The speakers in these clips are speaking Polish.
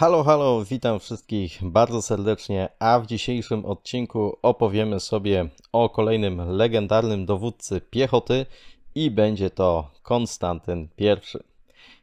Halo, halo, witam wszystkich bardzo serdecznie, a w dzisiejszym odcinku opowiemy sobie o kolejnym legendarnym dowódcy piechoty i będzie to Konstantyn I.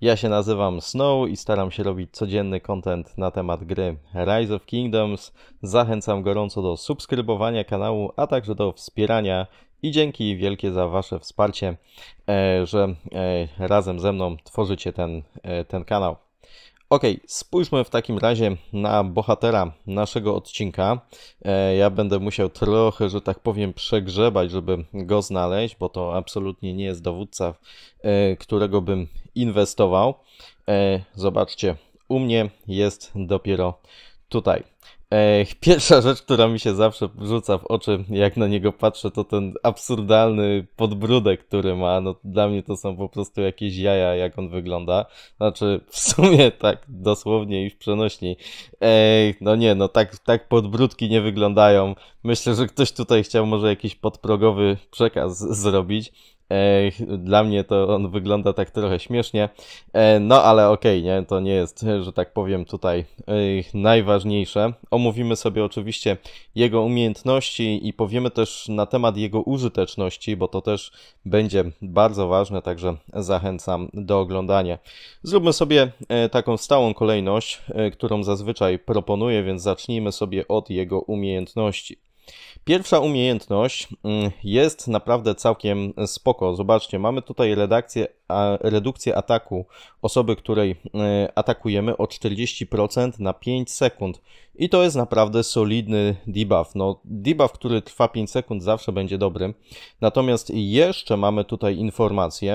Ja się nazywam Snow i staram się robić codzienny content na temat gry Rise of Kingdoms. Zachęcam gorąco do subskrybowania kanału, a także do wspierania i dzięki wielkie za Wasze wsparcie, e, że e, razem ze mną tworzycie ten, e, ten kanał. Ok, spójrzmy w takim razie na bohatera naszego odcinka. E, ja będę musiał trochę, że tak powiem, przegrzebać, żeby go znaleźć, bo to absolutnie nie jest dowódca, e, którego bym inwestował. E, zobaczcie, u mnie jest dopiero tutaj. Pierwsza rzecz, która mi się zawsze rzuca w oczy, jak na niego patrzę, to ten absurdalny podbródek, który ma. No, dla mnie to są po prostu jakieś jaja, jak on wygląda. Znaczy, w sumie tak dosłownie i w przenośni. no nie, no tak, tak podbródki nie wyglądają. Myślę, że ktoś tutaj chciał może jakiś podprogowy przekaz zrobić. Dla mnie to on wygląda tak trochę śmiesznie, e, no ale okej, okay, nie, to nie jest, że tak powiem, tutaj najważniejsze. Omówimy sobie oczywiście jego umiejętności i powiemy też na temat jego użyteczności, bo to też będzie bardzo ważne, także zachęcam do oglądania. Zróbmy sobie e, taką stałą kolejność, e, którą zazwyczaj proponuję, więc zacznijmy sobie od jego umiejętności. Pierwsza umiejętność mm, jest naprawdę całkiem spoko. Zobaczcie, mamy tutaj redakcję, redukcję ataku osoby, której e, atakujemy o 40% na 5 sekund. I to jest naprawdę solidny debuff. No, debuff, który trwa 5 sekund zawsze będzie dobry. Natomiast jeszcze mamy tutaj informację,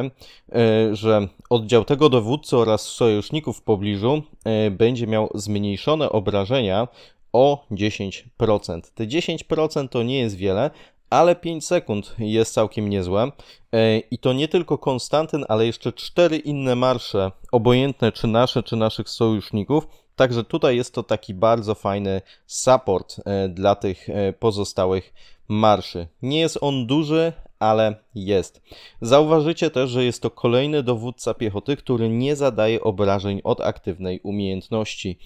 e, że oddział tego dowódcy oraz sojuszników w pobliżu e, będzie miał zmniejszone obrażenia o 10%. Te 10% to nie jest wiele, ale 5 sekund jest całkiem niezłe. E, I to nie tylko Konstantyn, ale jeszcze cztery inne marsze, obojętne czy nasze, czy naszych sojuszników. Także tutaj jest to taki bardzo fajny support e, dla tych e, pozostałych marszy. Nie jest on duży, ale jest. Zauważycie też, że jest to kolejny dowódca piechoty, który nie zadaje obrażeń od aktywnej umiejętności.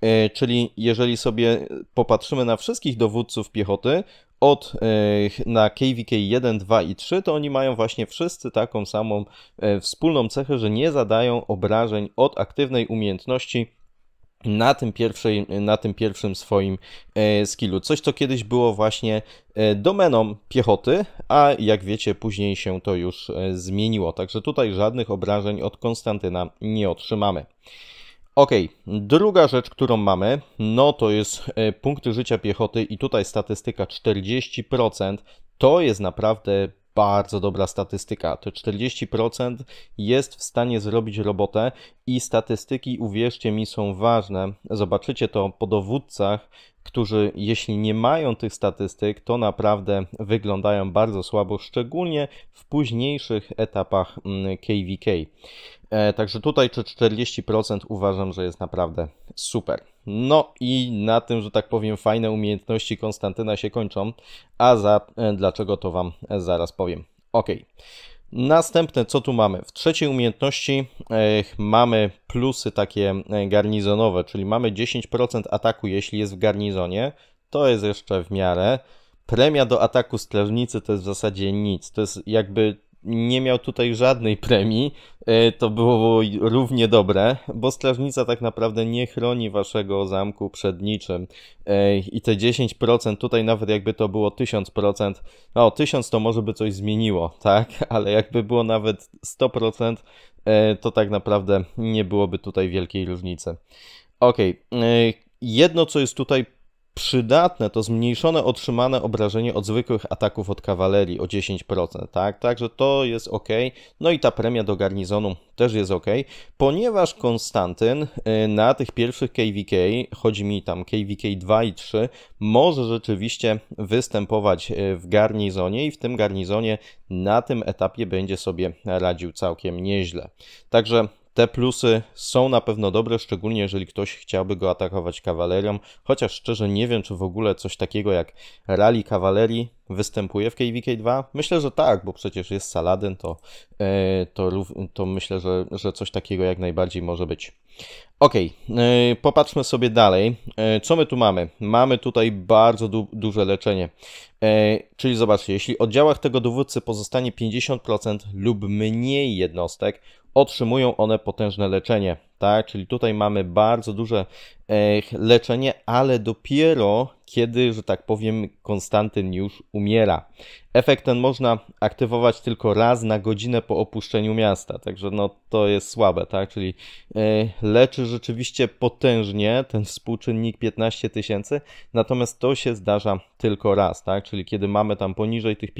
E, czyli jeżeli sobie popatrzymy na wszystkich dowódców piechoty, od e, na KVK 1, 2 i 3, to oni mają właśnie wszyscy taką samą e, wspólną cechę, że nie zadają obrażeń od aktywnej umiejętności na tym, pierwszej, na tym pierwszym swoim e, skillu. Coś, co kiedyś było właśnie e, domeną piechoty, a jak wiecie, później się to już e, zmieniło. Także tutaj żadnych obrażeń od Konstantyna nie otrzymamy. Ok, druga rzecz, którą mamy, no to jest punkty życia piechoty i tutaj statystyka 40%. To jest naprawdę bardzo dobra statystyka. To 40% jest w stanie zrobić robotę i statystyki, uwierzcie mi, są ważne. Zobaczycie to po dowódcach, którzy jeśli nie mają tych statystyk, to naprawdę wyglądają bardzo słabo, szczególnie w późniejszych etapach KVK. Mm, e, także tutaj 40% uważam, że jest naprawdę super. No i na tym, że tak powiem, fajne umiejętności Konstantyna się kończą, a za e, dlaczego to Wam zaraz powiem. Ok, Następne, co tu mamy? W trzeciej umiejętności eh, mamy plusy takie eh, garnizonowe, czyli mamy 10% ataku, jeśli jest w garnizonie. To jest jeszcze w miarę. Premia do ataku strażnicy to jest w zasadzie nic. To jest jakby nie miał tutaj żadnej premii, e, to było równie dobre, bo strażnica tak naprawdę nie chroni waszego zamku przed niczym. E, I te 10%, tutaj nawet jakby to było 1000%, no 1000 to może by coś zmieniło, tak? Ale jakby było nawet 100%, e, to tak naprawdę nie byłoby tutaj wielkiej różnicy. Okej, okay. jedno co jest tutaj przydatne to zmniejszone otrzymane obrażenie od zwykłych ataków od kawalerii o 10%, tak? Także to jest ok. No i ta premia do garnizonu też jest ok, ponieważ Konstantyn y, na tych pierwszych KVK, chodzi mi tam KVK 2 i 3, może rzeczywiście występować y, w garnizonie i w tym garnizonie na tym etapie będzie sobie radził całkiem nieźle. Także te plusy są na pewno dobre, szczególnie jeżeli ktoś chciałby go atakować kawalerią, chociaż szczerze nie wiem, czy w ogóle coś takiego jak rally kawalerii występuje w KVK 2. Myślę, że tak, bo przecież jest Saladin, to, e, to, to myślę, że, że coś takiego jak najbardziej może być. Ok, e, popatrzmy sobie dalej. E, co my tu mamy? Mamy tutaj bardzo du duże leczenie. Czyli zobaczcie, jeśli oddziałach tego dowódcy pozostanie 50% lub mniej jednostek, otrzymują one potężne leczenie. Tak? Czyli tutaj mamy bardzo duże e, leczenie, ale dopiero kiedy, że tak powiem, Konstantyn już umiera. Efekt ten można aktywować tylko raz na godzinę po opuszczeniu miasta, także no to jest słabe, tak? Czyli e, leczy rzeczywiście potężnie ten współczynnik 15 tysięcy, natomiast to się zdarza tylko raz, tak? Czyli kiedy mamy tam poniżej tych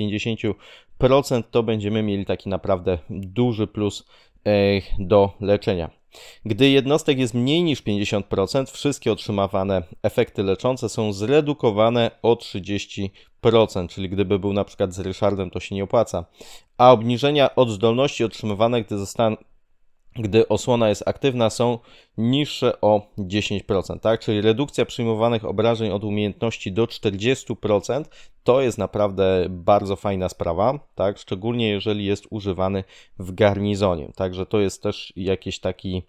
50%, to będziemy mieli taki naprawdę duży plus e, do leczenia. Gdy jednostek jest mniej niż 50%, wszystkie otrzymywane efekty leczące są zredukowane o 30%, czyli gdyby był na przykład z Ryszardem, to się nie opłaca. A obniżenia od zdolności otrzymywane, gdy gdy osłona jest aktywna, są niższe o 10%, tak? Czyli redukcja przyjmowanych obrażeń od umiejętności do 40% to jest naprawdę bardzo fajna sprawa, tak? Szczególnie jeżeli jest używany w garnizonie. Także to jest też jakiś taki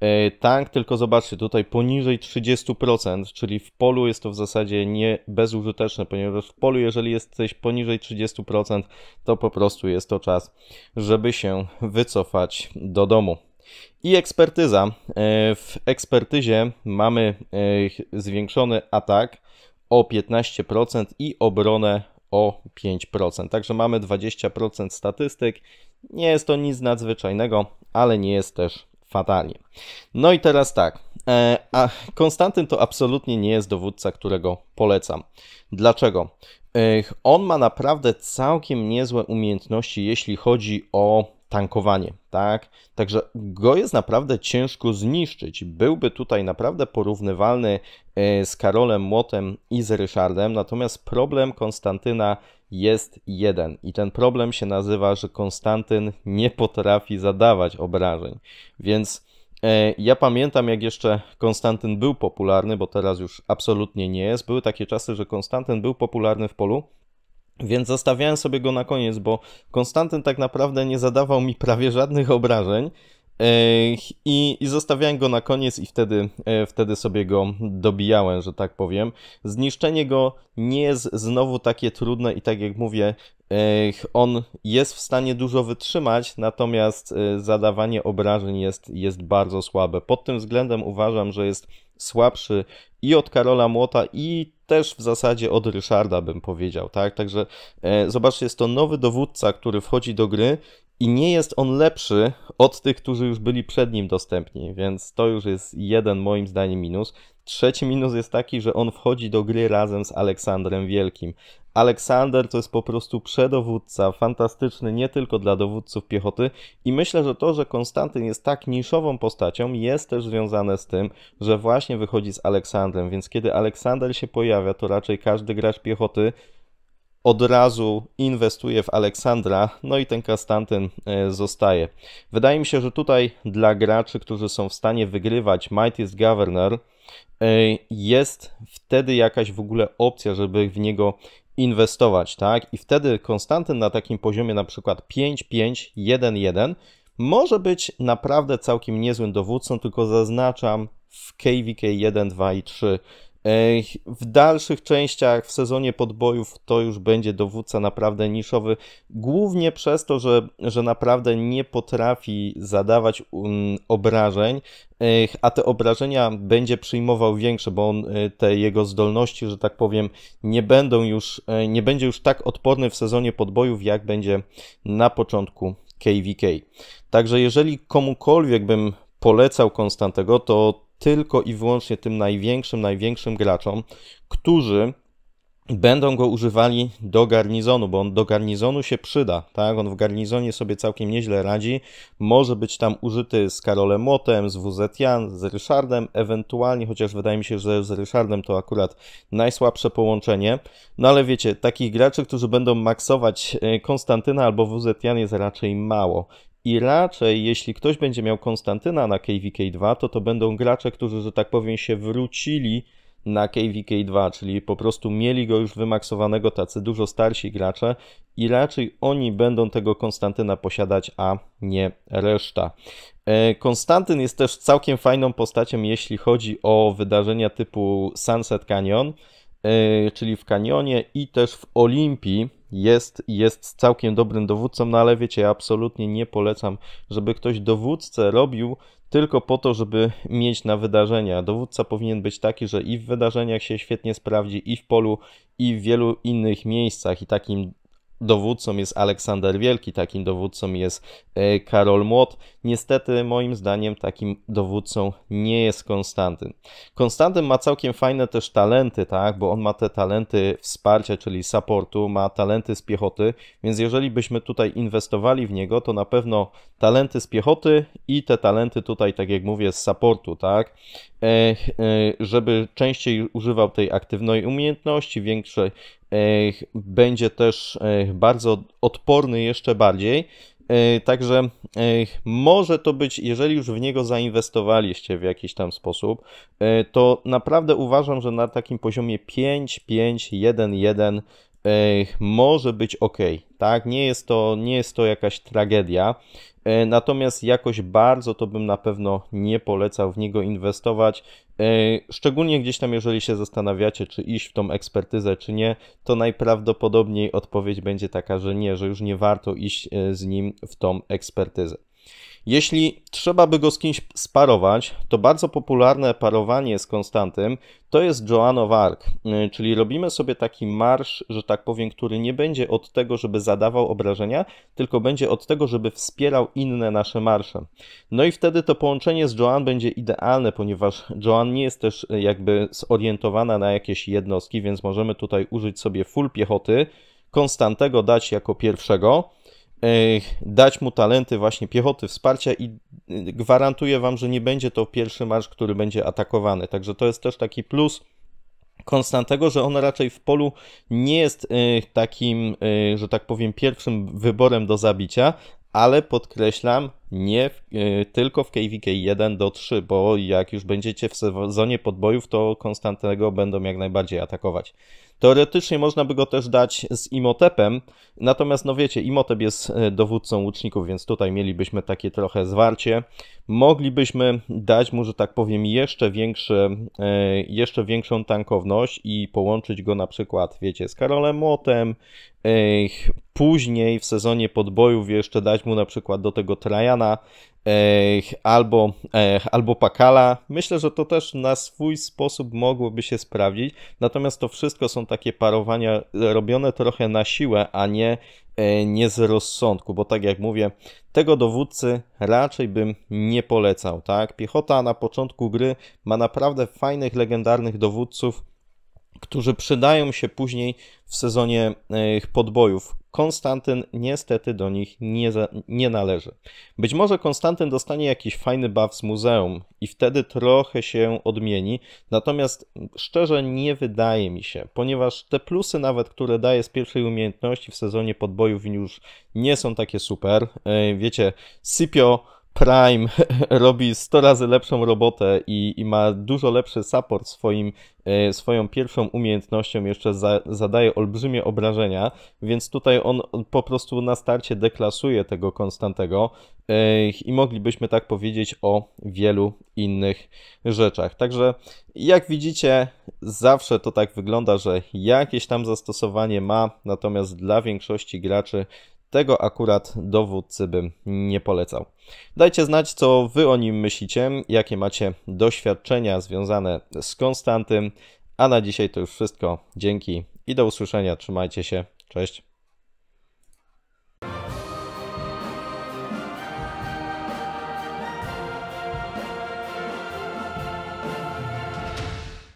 e, tank, tylko zobaczcie, tutaj poniżej 30%, czyli w polu jest to w zasadzie nie bezużyteczne, ponieważ w polu, jeżeli jesteś poniżej 30%, to po prostu jest to czas, żeby się wycofać do domu. I ekspertyza. E, w ekspertyzie mamy e, zwiększony atak o 15% i obronę o 5%. Także mamy 20% statystyk. Nie jest to nic nadzwyczajnego, ale nie jest też fatalnie. No i teraz tak. E, a Konstantyn to absolutnie nie jest dowódca, którego polecam. Dlaczego? E, on ma naprawdę całkiem niezłe umiejętności, jeśli chodzi o tankowanie, tak? Także go jest naprawdę ciężko zniszczyć. Byłby tutaj naprawdę porównywalny e, z Karolem Młotem i z Ryszardem, natomiast problem Konstantyna jest jeden i ten problem się nazywa, że Konstantyn nie potrafi zadawać obrażeń, więc... E, ja pamiętam, jak jeszcze Konstantyn był popularny, bo teraz już absolutnie nie jest. Były takie czasy, że Konstantyn był popularny w polu, więc zostawiałem sobie go na koniec, bo Konstantyn tak naprawdę nie zadawał mi prawie żadnych obrażeń. E, I, I zostawiałem go na koniec, i wtedy, e, wtedy sobie go dobijałem, że tak powiem. Zniszczenie go nie jest znowu takie trudne, i tak jak mówię, e, on jest w stanie dużo wytrzymać, natomiast zadawanie obrażeń jest, jest bardzo słabe. Pod tym względem uważam, że jest słabszy i od Karola Młota, i też w zasadzie od Ryszarda bym powiedział, tak? Także e, zobaczcie, jest to nowy dowódca, który wchodzi do gry i nie jest on lepszy od tych, którzy już byli przed nim dostępni, więc to już jest jeden moim zdaniem minus. Trzeci minus jest taki, że on wchodzi do gry razem z Aleksandrem Wielkim, Aleksander to jest po prostu przedowódca, fantastyczny nie tylko dla dowódców piechoty i myślę, że to, że Konstantyn jest tak niszową postacią jest też związane z tym, że właśnie wychodzi z Aleksandrem, więc kiedy Aleksander się pojawia, to raczej każdy gracz piechoty od razu inwestuje w Aleksandra, no i ten Konstantyn e, zostaje. Wydaje mi się, że tutaj dla graczy, którzy są w stanie wygrywać Might is Governor, e, jest wtedy jakaś w ogóle opcja, żeby w niego inwestować, tak? I wtedy konstanten na takim poziomie na przykład 5, 5, 1, 1 może być naprawdę całkiem niezłym dowódcą, tylko zaznaczam w KVK 1, 2 i 3 w dalszych częściach w sezonie podbojów to już będzie dowódca naprawdę niszowy, głównie przez to, że, że naprawdę nie potrafi zadawać um, obrażeń, a te obrażenia będzie przyjmował większe, bo on, y, te jego zdolności, że tak powiem, nie będą już, e, nie będzie już tak odporny w sezonie podbojów, jak będzie na początku KVK. Także jeżeli komukolwiek bym polecał Konstantego, to tylko i wyłącznie tym największym, największym graczom, którzy będą go używali do garnizonu, bo on do garnizonu się przyda, tak? On w garnizonie sobie całkiem nieźle radzi. Może być tam użyty z Karolem Motem, z Wuzetian, z Ryszardem, ewentualnie, chociaż wydaje mi się, że z Ryszardem to akurat najsłabsze połączenie. No ale wiecie, takich graczy, którzy będą maksować e, Konstantyna albo Wuzetian jest raczej mało. I raczej, jeśli ktoś będzie miał Konstantyna na KVK2, to to będą gracze, którzy, że tak powiem, się wrócili na KVK2, czyli po prostu mieli go już wymaksowanego tacy dużo starsi gracze i raczej oni będą tego Konstantyna posiadać, a nie reszta. E, Konstantyn jest też całkiem fajną postacią, jeśli chodzi o wydarzenia typu Sunset Canyon, e, czyli w kanionie i też w Olimpii, jest, jest całkiem dobrym dowódcą, no ale wiecie, ja absolutnie nie polecam, żeby ktoś dowódcę robił tylko po to, żeby mieć na wydarzenia. Dowódca powinien być taki, że i w wydarzeniach się świetnie sprawdzi, i w polu, i w wielu innych miejscach. I takim dowódcą jest Aleksander Wielki, takim dowódcą jest e, Karol Młot. Niestety, moim zdaniem, takim dowódcą nie jest Konstantyn. Konstantyn ma całkiem fajne też talenty, tak? Bo on ma te talenty wsparcia, czyli supportu, ma talenty z piechoty, więc jeżeli byśmy tutaj inwestowali w niego, to na pewno talenty z piechoty i te talenty tutaj, tak jak mówię, z supportu, tak? E, e, żeby częściej używał tej aktywnej umiejętności, większej, e, będzie też bardzo odporny jeszcze bardziej, E, także e, może to być, jeżeli już w niego zainwestowaliście w jakiś tam sposób, e, to naprawdę uważam, że na takim poziomie 5, 5, 1, 1 może być ok, tak? Nie jest to, nie jest to jakaś tragedia. Natomiast jakoś bardzo to bym na pewno nie polecał w niego inwestować. Szczególnie gdzieś tam, jeżeli się zastanawiacie, czy iść w tą ekspertyzę, czy nie, to najprawdopodobniej odpowiedź będzie taka, że nie, że już nie warto iść e, z nim w tą ekspertyzę. Jeśli trzeba by go z kimś sparować, to bardzo popularne parowanie z Konstantym to jest Joan of Arc, y, czyli robimy sobie taki marsz, że tak powiem, który nie będzie od tego, żeby zadawał obrażenia, tylko będzie od tego, żeby wspierał inne nasze marsze. No i wtedy to połączenie z Joan będzie idealne, ponieważ Joan nie jest też y, jakby zorientowana na jakieś jednostki, więc możemy tutaj użyć sobie full piechoty, Konstantego dać jako pierwszego, dać mu talenty właśnie piechoty, wsparcia i y, gwarantuję Wam, że nie będzie to pierwszy marsz, który będzie atakowany. Także to jest też taki plus Konstantego, że on raczej w polu nie jest y, takim, y, że tak powiem, pierwszym wyborem do zabicia, ale podkreślam, nie w, y, tylko w KVK 1 do 3, bo jak już będziecie w sezonie podbojów, to Konstantego będą jak najbardziej atakować. Teoretycznie można by go też dać z Imotepem, natomiast no wiecie, Imotep jest e, dowódcą łuczników, więc tutaj mielibyśmy takie trochę zwarcie. Moglibyśmy dać mu, że tak powiem, jeszcze, większy, e, jeszcze większą tankowność i połączyć go na przykład, wiecie, z Karolem Młotem. później w sezonie podbojów jeszcze dać mu na przykład do tego Trajana, albo, albo Pakala. Myślę, że to też na swój sposób mogłoby się sprawdzić, natomiast to wszystko są takie parowania robione trochę na siłę, a nie, e, nie z rozsądku, bo tak jak mówię, tego dowódcy raczej bym nie polecał, tak? Piechota na początku gry ma naprawdę fajnych, legendarnych dowódców, którzy przydają się później w sezonie e, podbojów. Konstantyn niestety do nich nie, za, nie należy. Być może Konstantyn dostanie jakiś fajny buff z muzeum i wtedy trochę się odmieni, natomiast szczerze nie wydaje mi się, ponieważ te plusy nawet, które daje z pierwszej umiejętności w sezonie podbojów już nie są takie super. E, wiecie, Sypio Prime robi 100 razy lepszą robotę i, i ma dużo lepszy support swoim, e, swoją pierwszą umiejętnością, jeszcze za, zadaje olbrzymie obrażenia, więc tutaj on po prostu na starcie deklasuje tego Konstantego e, i moglibyśmy tak powiedzieć o wielu innych rzeczach. Także jak widzicie, zawsze to tak wygląda, że jakieś tam zastosowanie ma, natomiast dla większości graczy tego akurat dowódcy bym nie polecał. Dajcie znać, co wy o nim myślicie, jakie macie doświadczenia związane z Konstantym. A na dzisiaj to już wszystko. Dzięki i do usłyszenia. Trzymajcie się. Cześć.